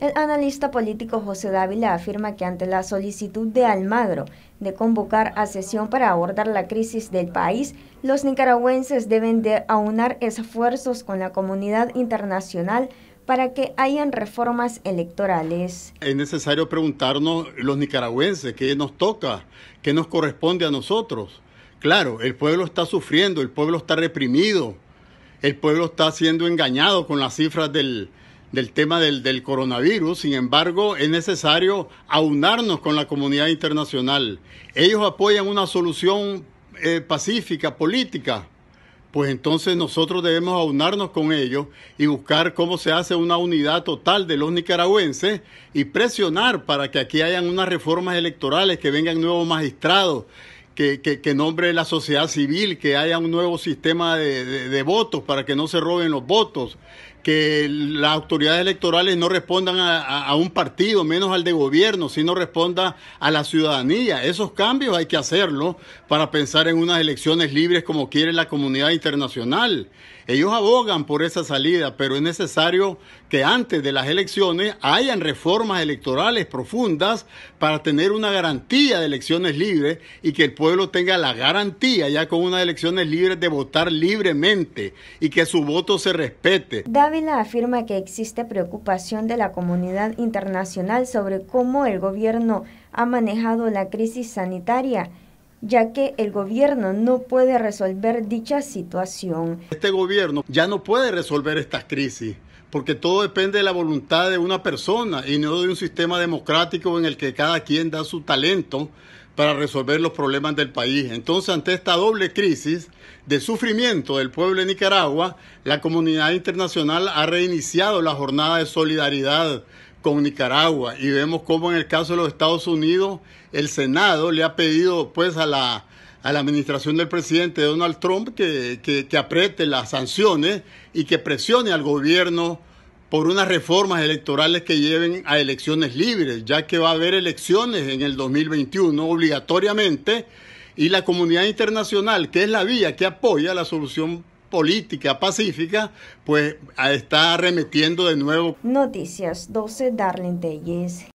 El analista político José Dávila afirma que ante la solicitud de Almagro de convocar a sesión para abordar la crisis del país, los nicaragüenses deben de aunar esfuerzos con la comunidad internacional para que hayan reformas electorales. Es necesario preguntarnos los nicaragüenses qué nos toca, qué nos corresponde a nosotros. Claro, el pueblo está sufriendo, el pueblo está reprimido, el pueblo está siendo engañado con las cifras del, del tema del, coronavirus. Sin embargo, es necesario aunarnos con la comunidad internacional. Ellos apoyan una solución eh, pacífica, política. Pues entonces nosotros debemos aunarnos con ellos y buscar cómo se hace una unidad total de los nicaragüenses y presionar para que aquí hayan unas reformas electorales, que vengan nuevos magistrados, que, que, nombre la sociedad civil, que haya un nuevo sistema de, votos para que no se roben los votos, que las autoridades electorales no respondan a, un partido, menos al de gobierno, sino responda a la ciudadanía. Esos cambios hay que hacerlo para pensar en unas elecciones libres como quiere la comunidad internacional. Ellos abogan por esa salida, pero es necesario que antes de las elecciones hayan reformas electorales profundas para tener una garantía de elecciones libres y que el pueblo tenga la garantía ya con unas elecciones libres de votar libremente y que su voto se respete. David afirma que existe preocupación de la comunidad internacional sobre cómo el gobierno ha manejado la crisis sanitaria, ya que el gobierno no puede resolver dicha situación. Este gobierno ya no puede resolver estas crisis porque todo depende de la voluntad de una persona y no de un sistema democrático en el que cada quien da su talento para resolver los problemas del país. Entonces, ante esta doble crisis de sufrimiento del pueblo de Nicaragua, la comunidad internacional ha reiniciado la jornada de solidaridad con Nicaragua y vemos cómo en el caso de los Estados Unidos el Senado le ha pedido pues a la, administración del presidente Donald Trump que, que, que apriete las sanciones y que presione al gobierno por unas reformas electorales que lleven a elecciones libres, ya que va a haber elecciones en el 2021 obligatoriamente y la comunidad internacional, que es la vía que apoya la solución política pacífica, pues está arremetiendo de nuevo. Noticias 12, Darlene Telles.